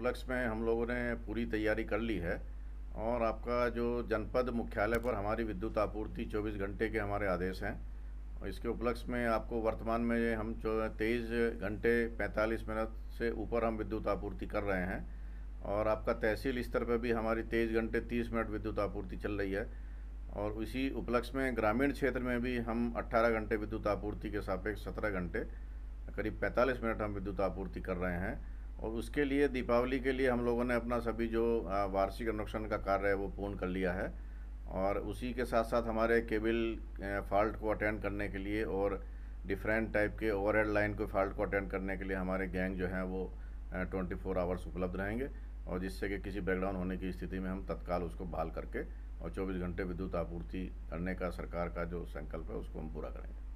उपलक्ष्य में हम लोगों ने पूरी तैयारी कर ली है और आपका जो जनपद मुख्यालय पर हमारी विद्युत आपूर्ति 24 घंटे के हमारे आदेश हैं और इसके उपलक्ष्य में आपको वर्तमान में हम जो तेईस घंटे 45 मिनट से ऊपर हम विद्युत आपूर्ति कर रहे हैं और आपका तहसील स्तर पर भी हमारी तेईस घंटे तीस मिनट विद्युत आपूर्ति चल रही है और इसी उपलक्ष्य में ग्रामीण क्षेत्र में भी हम अट्ठारह घंटे विद्युत आपूर्ति के सापेक्ष सत्रह घंटे करीब 45 मिनट हम विद्युत आपूर्ति कर रहे हैं और उसके लिए दीपावली के लिए हम लोगों ने अपना सभी जो वार्षिक अनुरक्षण का कार्य है वो पूर्ण कर लिया है और उसी के साथ साथ हमारे केबल फॉल्ट को अटेंड करने के लिए और डिफरेंट टाइप के ओवर लाइन को फॉल्ट को अटेंड करने के लिए हमारे गैंग जो हैं वो ट्वेंटी फोर आवर्स उपलब्ध रहेंगे और जिससे कि किसी ब्रेकडाउन होने की स्थिति में हम तत्काल उसको बहाल करके और चौबीस घंटे विद्युत आपूर्ति करने का सरकार का जो संकल्प है उसको हम पूरा करेंगे